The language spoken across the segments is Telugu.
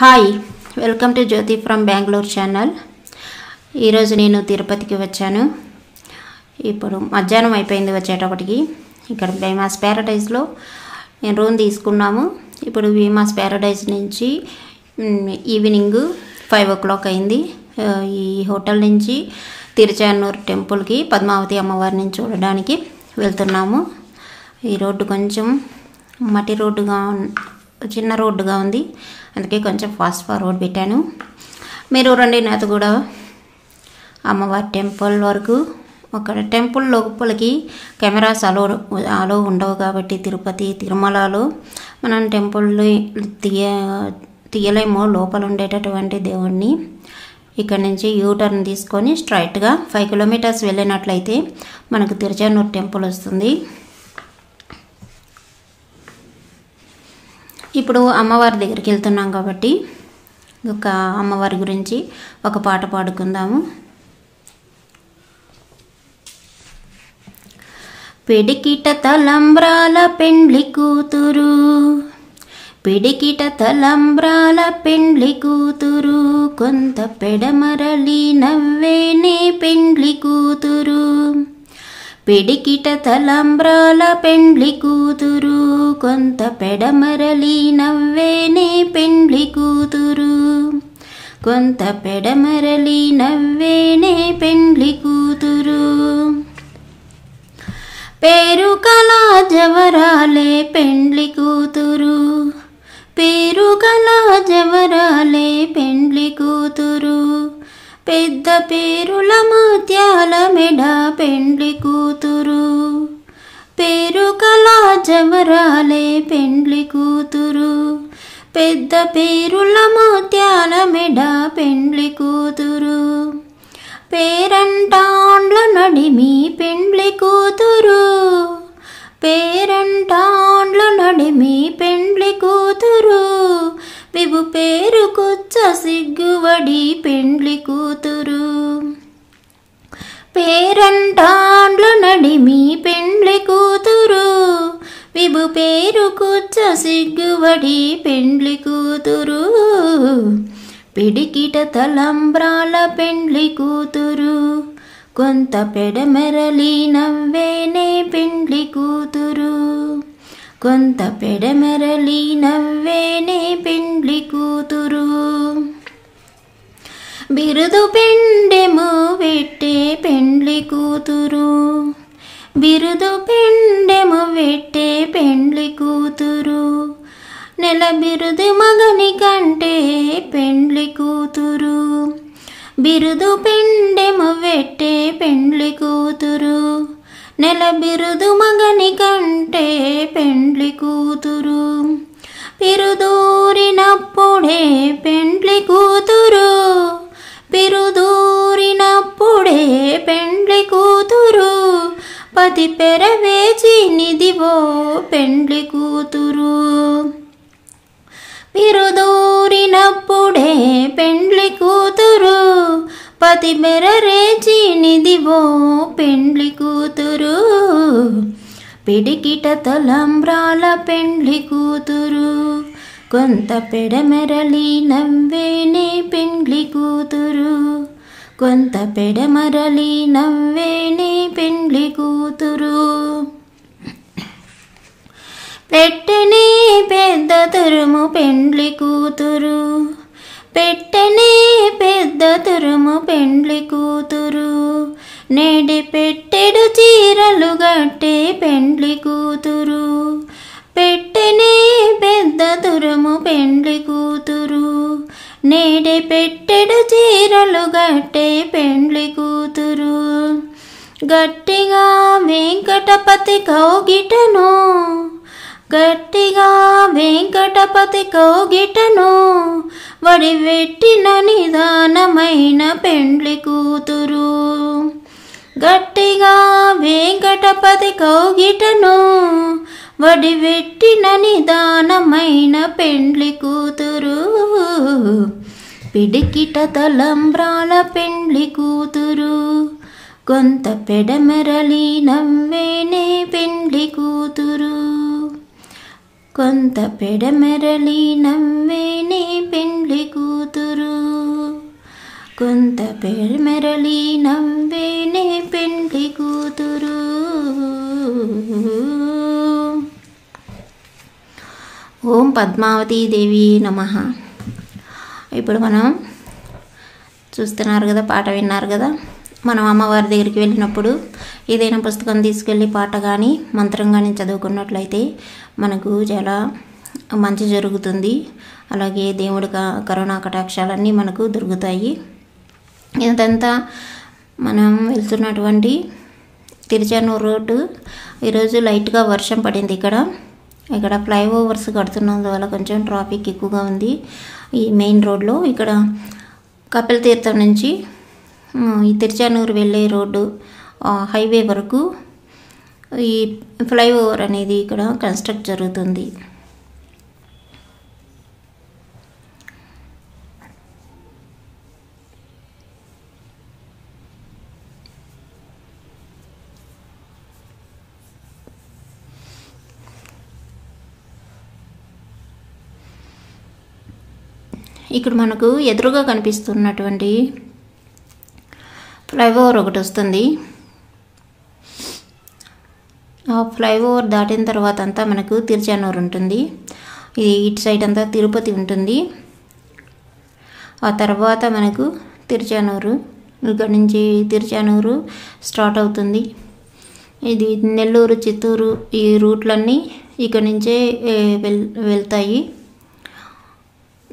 hi welcome to Jyothi from Bengaluru channel ఈరోజు నేను తిరుపతికి వచ్చాను ఇప్పుడు మధ్యాహ్నం అయిపోయింది వచ్చేటప్పటికి ఇక్కడ భీమాస్ ప్యారడైజ్లో నేను రూమ్ తీసుకున్నాము ఇప్పుడు భీమాస్ ప్యారడైజ్ నుంచి ఈవినింగ్ ఫైవ్ ఓ క్లాక్ అయింది ఈ హోటల్ నుంచి తిరుచానూరు టెంపుల్కి పద్మావతి అమ్మవారిని చూడడానికి వెళ్తున్నాము ఈ రోడ్డు కొంచెం మట్టి రోడ్డుగా చిన్న రోడ్డుగా ఉంది అందుకే కొంచెం ఫాస్ట్ ఫార్వర్డ్ పెట్టాను మీరు రండి నాతో కూడా అమ్మవారి టెంపుల్ వరకు ఒక టెంపుల్ లోపలికి కెమెరాస్ అలో అలో ఉండవు కాబట్టి తిరుపతి తిరుమలలో మనం టెంపుల్ తీయ తీయలేమో లోపల ఉండేటటువంటి దేవుణ్ణి ఇక్కడ నుంచి యూటర్న్ తీసుకొని స్ట్రైట్గా ఫైవ్ కిలోమీటర్స్ వెళ్ళినట్లయితే మనకు తిరుచానూరు టెంపుల్ వస్తుంది ఇప్పుడు అమ్మవారి దగ్గరికి వెళ్తున్నాం కాబట్టి ఒక అమ్మవారి గురించి ఒక పాట పాడుకుందాము పిడికిట తలంబ్రాల పెండ్లి కూతురు పిడికిట తలంబ్రాల పెండ్లి కూతురు కొంత పెడమరలి నవ్వేనే పెండ్లి పిడికిట తలంబ్రాల పెండ్లి కూతురు కొంత పెడమరలి నవ్వేనే పెండ్లి కూతురు కొంత పెడమరలి నవ్వేనే పెండ్లి కూతురు పేరు కళా జవరాలే పెండ్లి కూతురు పేరు కళా జవరాలే పేరుల ముత్యాల మెడ పెండ్లి కూతురు పేరు కళా జవరాలే పెండ్లి కూతురు పెద్ద పేరుల ముత్యాల మెడ పెండ్లి కూతురు పేరంటాండ్ల నడిమి పెండ్లి కూతురు పేరంటాండ్ల నడిమి పెండ్లి మీ పెండ్లి కూతురు విభు పేరు కూర్చ సిగ్గుబడి పెండ్లి కూతురు పిడికిట తలంబ్రాల పెండ్లి కూతురు కొంత పెడమెరలి నవ్వేనే పెండ్లి కూతురు కొంత పెడమెరలి నవ్వేనే పెండ్లి కూతురు బిరుదు పెండెము పెట్టే పెండ్లి కూతురు బిరుదు పెండెము పెట్టే పెండ్లి కూతురు నెల బిరుదు మగని కంటే పెండ్లి కూతురు బిరుదు పెండెము పెట్టే పెండ్లి కూతురు నెల బిరుదు మగని కంటే పెండ్లి కూతురు పిరుదూరినప్పుడే పెండ్లి కూతురు పిరుదూరినప్పుడే పెండ్లి కూతురు పది పెరవేచి నిదివో పెండ్లి కూతురు పిరుదూరినప్పుడే పెండ్లి కూతురు పతి బెరరేచి నిదివో పెండ్లి కూతురు పిడికిట తలంబ్రాల పెండ్లి కూతురు కొంత పెడమెరలి నవ్వేనే పెండ్లి కూతురు కొంత పెడమరలి నవ్వేని పెండ్లి కూతురు పెట్టని పెద్ద తురుము పెండ్లి కూతురు పెట్టని పెద్ద తురుము పెండ్లి కూతురు నేడి పెట్టెడు చీరలు గట్టే పెండ్లి కూతురు పెట్టని పెద్ద తురుము పెండ్లి కూతురు నేడి పెట్టెడు చీరలు గట్టే పెండ్లి కూతురు గట్టిగా వెంకటపతి కౌగిటను గట్టిగా వెంకటపతి కౌగిటను వడి పెట్టిన నిదానమైన పెండ్లి కూతురు గట్టిగా వెంకటపతి కౌగిటను వడివెట్టిన నిదానమైన పెండ్లి కూతురు పిడికిట తలంబ్రాల పెండ్లి కూతురు కొంత పెడమెరలి నవ్వేనే పెండ్లి కూతురు కొంత పెడమెరలి నవ్వేనే పెండ్లి కూతురు కొంత పెడమెరలి నవ్వేనే పెండ్లి కూతురు ఓం పద్మావతీదేవి నమ ఇప్పుడు మనం చూస్తున్నారు కదా పాట విన్నారు కదా మనం అమ్మవారి దగ్గరికి వెళ్ళినప్పుడు ఏదైనా పుస్తకం తీసుకెళ్ళి పాట కానీ మంత్రం కానీ చదువుకున్నట్లయితే మనకు చాలా మంచి జరుగుతుంది అలాగే దేవుడి కరోనా కటాక్షాలన్నీ మనకు దొరుకుతాయి ఇదంతా మనం వెళ్తున్నటువంటి తిరుచానూరు రోడ్డు ఈరోజు లైట్గా వర్షం పడింది ఇక్కడ ఇక్కడ ఫ్లైఓవర్స్ కడుతున్నందువల్ల కొంచెం ట్రాఫిక్ ఎక్కువగా ఉంది ఈ మెయిన్ రోడ్లో ఇక్కడ కపిల తీర్థం నుంచి ఈ తిరుచానూరు వెళ్ళే రోడ్డు హైవే వరకు ఈ ఫ్లైఓవర్ అనేది ఇక్కడ కన్స్ట్రక్ట్ జరుగుతుంది ఇక్కడ మనకు ఎదురుగా కనిపిస్తున్నటువంటి ఫ్లైఓవర్ ఒకటి వస్తుంది ఆ ఫ్లైఓవర్ దాటిన తర్వాత అంతా మనకు తిరుచానూరు ఉంటుంది ఇది ఇటు సైడ్ అంతా తిరుపతి ఉంటుంది ఆ తర్వాత మనకు తిరుచానూరు ఇక్కడ నుంచి తిరుచానూరు స్టార్ట్ అవుతుంది ఇది నెల్లూరు చిత్తూరు ఈ రూట్లన్నీ ఇక్కడ నుంచే వెల్ వెళ్తాయి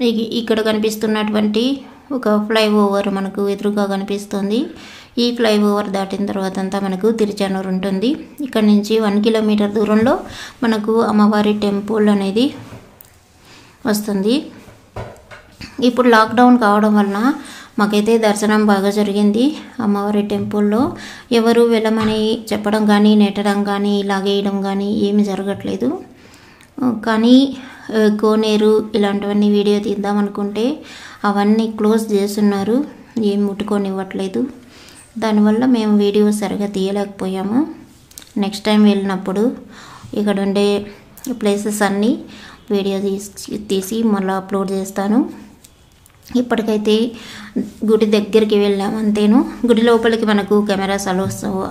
మీకు ఇక్కడ కనిపిస్తున్నటువంటి ఒక ఫ్లైఓవర్ మనకు ఎదురుగా కనిపిస్తుంది ఈ ఫ్లైఓవర్ దాటిన తర్వాత అంతా మనకు తిరుచానూరు ఉంటుంది ఇక్కడ నుంచి వన్ కిలోమీటర్ దూరంలో మనకు అమ్మవారి టెంపుల్ అనేది వస్తుంది ఇప్పుడు లాక్డౌన్ కావడం వలన మాకైతే దర్శనం బాగా జరిగింది అమ్మవారి టెంపుల్లో ఎవరు వెళ్ళమని చెప్పడం కానీ నెట్టడం కానీ ఇలాగేయడం కానీ ఏమి జరగట్లేదు కానీ కోనేరు ఇలాంటివన్నీ వీడియో తీద్దాం అనుకుంటే అవన్నీ క్లోజ్ చేస్తున్నారు ఏం ముట్టుకొనివ్వట్లేదు దానివల్ల మేము వీడియో సరిగా తీయలేకపోయాము నెక్స్ట్ టైం వెళ్ళినప్పుడు ఇక్కడ ఉండే ప్లేసెస్ అన్నీ వీడియో తీసి తీసి మళ్ళీ అప్లోడ్ చేస్తాను ఇప్పటికైతే గుడి దగ్గరికి వెళ్ళాము అంతేను గుడి లోపలికి మనకు కెమెరాస్ అలో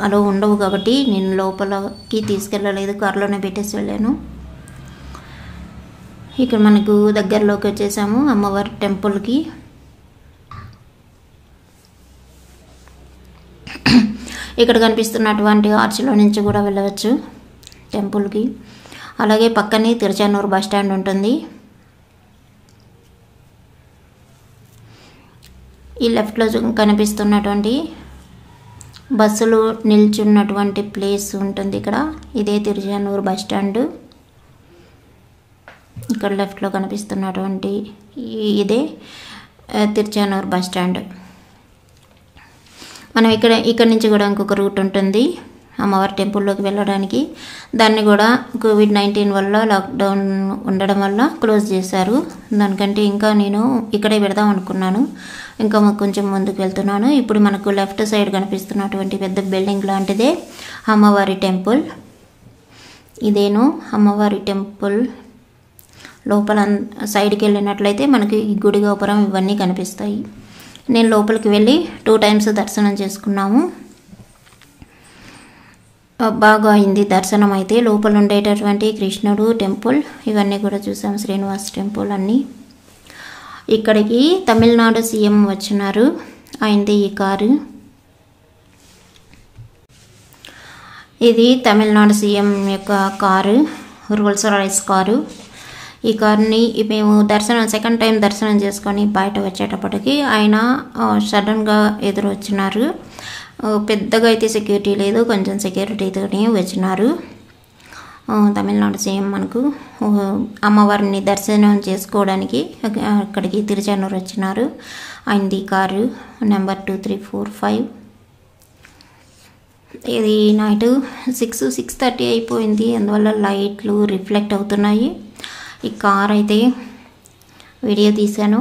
అలో ఉండవు కాబట్టి నేను లోపలికి తీసుకెళ్ళలేదు కారులోనే పెట్టేసి వెళ్ళాను ఇక్కడ మనకు దగ్గరలోకి వచ్చేసాము అమ్మవారి టెంపుల్కి ఇక్కడ కనిపిస్తున్నటువంటి ఆర్చిలో నుంచి కూడా వెళ్ళవచ్చు టెంపుల్కి అలాగే పక్కనే తిరుచానూరు బస్ స్టాండ్ ఉంటుంది ఈ లెఫ్ట్లో కనిపిస్తున్నటువంటి బస్సులు నిల్చున్నటువంటి ప్లేస్ ఉంటుంది ఇక్కడ ఇదే తిరుచానూరు బస్ స్టాండ్ ఇక్కడ లెఫ్ట్లో కనిపిస్తున్నటువంటి ఇదే తిరుచానూరు బస్ స్టాండ్ మనం ఇక్కడ ఇక్కడ నుంచి కూడా ఇంకొక రూట్ ఉంటుంది అమ్మవారి టెంపుల్లోకి వెళ్ళడానికి దాన్ని కూడా కోవిడ్ నైన్టీన్ వల్ల లాక్డౌన్ ఉండడం వల్ల క్లోజ్ చేశారు దానికంటే ఇంకా నేను ఇక్కడే పెడదాం అనుకున్నాను ఇంకా మాకు కొంచెం ముందుకు వెళ్తున్నాను ఇప్పుడు మనకు లెఫ్ట్ సైడ్ కనిపిస్తున్నటువంటి పెద్ద బిల్డింగ్ లాంటిదే అమ్మవారి టెంపుల్ ఇదేను అమ్మవారి టెంపుల్ లోపల సైడ్కి వెళ్ళినట్లయితే మనకి ఈ గుడి గోపురం ఇవన్నీ కనిపిస్తాయి నేను లోపలికి వెళ్ళి టూ టైమ్స్ దర్శనం చేసుకున్నాము బాగా అయింది దర్శనం అయితే లోపల ఉండేటటువంటి కృష్ణుడు టెంపుల్ ఇవన్నీ కూడా చూసాము శ్రీనివాస్ టెంపుల్ అన్నీ ఇక్కడికి తమిళనాడు సీఎం వచ్చినారు అయింది ఈ కారు ఇది తమిళనాడు సీఎం యొక్క కారు రాయిస్ కారు ఈ కార్ని మేము దర్శనం సెకండ్ టైం దర్శనం చేసుకొని బయట వచ్చేటప్పటికి ఆయన సడన్గా ఎదురొచ్చినారు పెద్దగా అయితే సెక్యూరిటీ లేదు కొంచెం సెక్యూరిటీతోనే వచ్చినారు తమిళనాడు సీఎం మనకు అమ్మవారిని దర్శనం చేసుకోవడానికి అక్కడికి తిరుచానూరు వచ్చినారు ఆయనది car number two three four five ఇది నైట్ సిక్స్ సిక్స్ థర్టీ అయిపోయింది అందువల్ల లైట్లు రిఫ్లెక్ట్ అవుతున్నాయి ఈ కార్ అయితే వీడియో తీశాను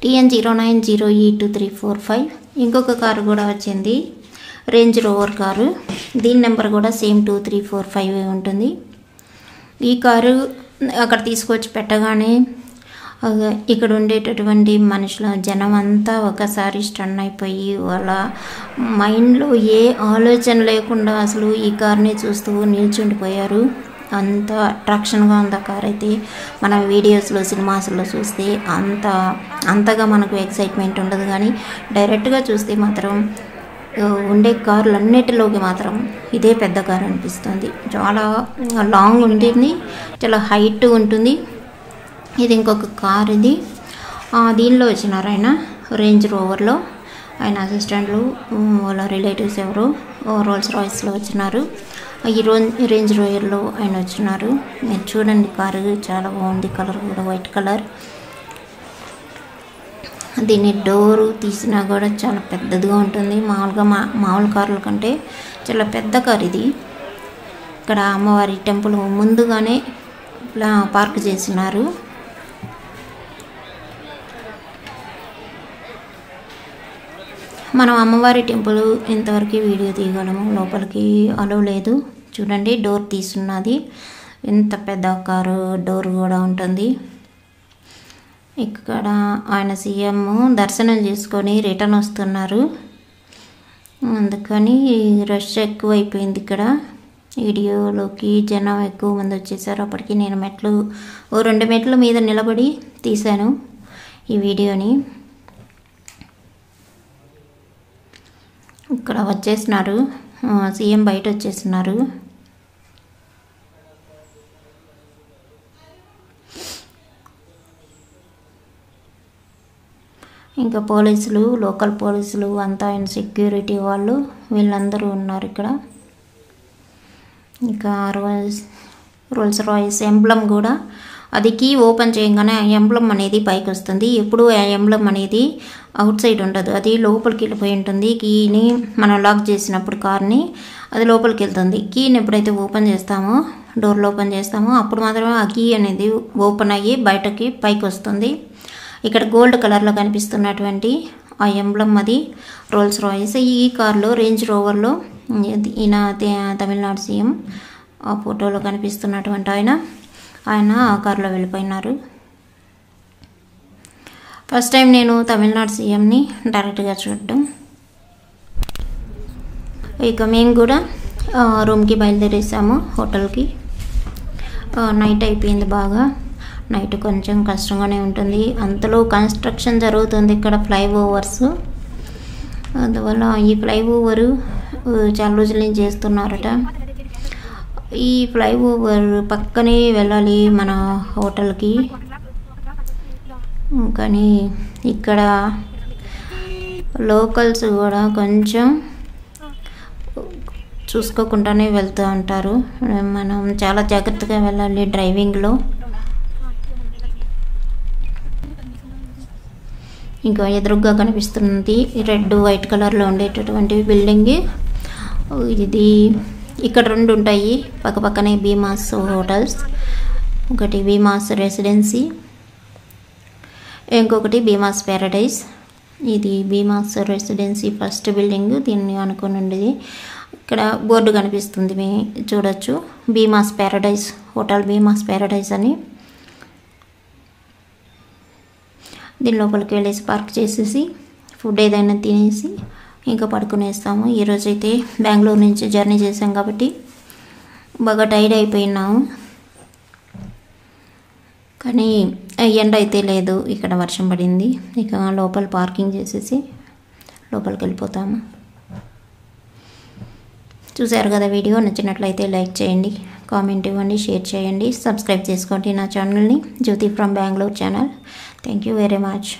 టీఎన్ జీరో నైన్ జీరో ఈ టూ త్రీ ఫోర్ ఫైవ్ ఇంకొక కారు కూడా వచ్చింది రేంజ్ రోవర్ కారు దీని నెంబర్ కూడా same two three four five ఉంటుంది ఈ కారు అక్కడ తీసుకొచ్చి పెట్టగానే ఇక్కడ ఉండేటటువంటి మనుషుల జనం అంతా ఒకసారి స్టన్ అయిపోయి వాళ్ళ మైండ్లో ఏ ఆలోచన లేకుండా అసలు ఈ కార్ని చూస్తూ నిల్చుండిపోయారు అంత అట్రాక్షన్గా ఉంది ఆ కార్ అయితే మనం వీడియోస్లో సినిమాస్లో చూస్తే అంత అంతగా మనకు ఎక్సైట్మెంట్ ఉండదు కానీ డైరెక్ట్గా చూస్తే మాత్రం ఉండే కార్లు అన్నిటిలోకి మాత్రం ఇదే పెద్ద కారు అనిపిస్తుంది చాలా లాంగ్ ఉంటుంది చాలా హైట్ ఉంటుంది ఇది ఇంకొక కార్ ఇది దీనిలో వచ్చినారు ఆయన రేంజ్ రోవర్లో ఆయన అసిస్టెంట్లు వాళ్ళ రిలేటివ్స్ ఎవరు రోల్స్ రాయిస్లో వచ్చినారు ఈ రేంజ్ రోయర్లో ఆయన వచ్చినారు మీరు చూడండి కారు చాలా బాగుంది కలర్ కూడా వైట్ కలర్ దీన్ని డోరు తీసినా కూడా చాలా పెద్దదిగా ఉంటుంది మామూలుగా మా మామూలు కారుల కంటే చాలా పెద్ద కారు ఇది ఇక్కడ అమ్మవారి టెంపుల్ ముందుగానే పార్క్ చేసినారు మనం అమ్మవారి టెంపుల్ ఇంతవరకు వీడియో తీయగలము లోపలికి అలవ్ లేదు చూడండి డోర్ తీసున్నది ఎంత పెద్ద కారు డోర్ కూడా ఉంటుంది ఇక్కడ ఆయన సీఎం దర్శనం చేసుకొని రిటర్న్ వస్తున్నారు అందుకని రష్ ఎక్కువైపోయింది ఇక్కడ వీడియోలోకి జనం ఎక్కువ మంది వచ్చేసారు అప్పటికి నేను మెట్లు ఓ రెండు మెట్ల మీద నిలబడి తీశాను ఈ వీడియోని ఇక్కడ వచ్చేసినారు సీఎం బయట వచ్చేసినారు ఇంకా పోలీసులు లోకల్ పోలీసులు అంతా సెక్యూరిటీ వాళ్ళు వీళ్ళందరూ ఉన్నారు ఇక్కడ ఇంకా రోల్స్ రోల్స్ రాయిస్ ఎంబ్లం కూడా అది కీ ఓపెన్ చేయగానే ఎంబ్లం అనేది పైకి వస్తుంది ఎప్పుడు ఎంబ్లం అనేది అవుట్ సైడ్ ఉండదు అది లోపలికి వెళ్ళిపోయి ఉంటుంది కీని మనం లాక్ చేసినప్పుడు కార్ని అది లోపలికి వెళ్తుంది కీని ఎప్పుడైతే ఓపెన్ చేస్తామో డోర్లు ఓపెన్ చేస్తామో అప్పుడు మాత్రమే ఆ కీ అనేది ఓపెన్ అయ్యి బయటకి పైకి వస్తుంది ఇక్కడ గోల్డ్ కలర్లో కనిపిస్తున్నటువంటి ఆ ఎంబ్లం అది రోల్స్ రాయిస్ ఈ కార్లో రేంజ్ రోవర్లో ఈయన తమిళనాడు సీఎం ఆ ఫోటోలో కనిపిస్తున్నటువంటి ఆయన ఆయన కారులో వెళ్ళిపోయినారు ఫస్ట్ టైం నేను తమిళనాడు సీఎంని డైరెక్ట్గా చూడటం ఇక మేము కూడా రూమ్కి బయలుదేరేసాము హోటల్కి నైట్ అయిపోయింది బాగా నైట్ కొంచెం కష్టంగానే ఉంటుంది అంతలో కన్స్ట్రక్షన్ జరుగుతుంది ఇక్కడ ఫ్లైఓవర్స్ అందువల్ల ఈ ఫ్లైఓవరు చాలా రోజుల నుంచి చేస్తున్నారట ఈ ఫ్లైఓవర్ పక్కనే వెళ్ళాలి మన హోటల్కి కానీ ఇక్కడ లోకల్స్ కూడా కొంచెం చూసుకోకుండానే వెళ్తూ ఉంటారు మనం చాలా జాగ్రత్తగా వెళ్ళాలి డ్రైవింగ్లో ఇంకా ఎదురుగా కనిపిస్తున్నది రెడ్ వైట్ కలర్లో ఉండేటటువంటి బిల్డింగ్ ఇది ఇక్కడ రెండు ఉంటాయి పక్కపక్కనే భీమాస్ హోటల్స్ ఒకటి భీమాస్ రెసిడెన్సీ ఇంకొకటి భీమాస్ ప్యారడైజ్ ఇది భీమాస్ రెసిడెన్సీ ఫస్ట్ బిల్డింగ్ దీన్ని అనుకుని ఉండేది ఇక్కడ బోర్డు కనిపిస్తుంది మీ చూడొచ్చు Bheemas paradise hotel Bheemas paradise అని దీని లోపలికి వెళ్ళేసి పార్క్ చేసేసి ఫుడ్ ఏదైనా తినేసి ఇంకా పడుకునేస్తాము ఈరోజైతే బెంగళూరు నుంచి జర్నీ చేసాం కాబట్టి బాగా టైర్డ్ అయిపోయినాము కానీ ఎండ అయితే లేదు ఇక్కడ వర్షం పడింది ఇక లోపల పార్కింగ్ చేసేసి లోపలికి వెళ్ళిపోతాము చూశారు కదా వీడియో నచ్చినట్లయితే లైక్ చేయండి కామెంట్ ఇవ్వండి షేర్ చేయండి సబ్స్క్రైబ్ చేసుకోండి నా ఛానల్ని Jyothi from Bengaluru channel thank you very much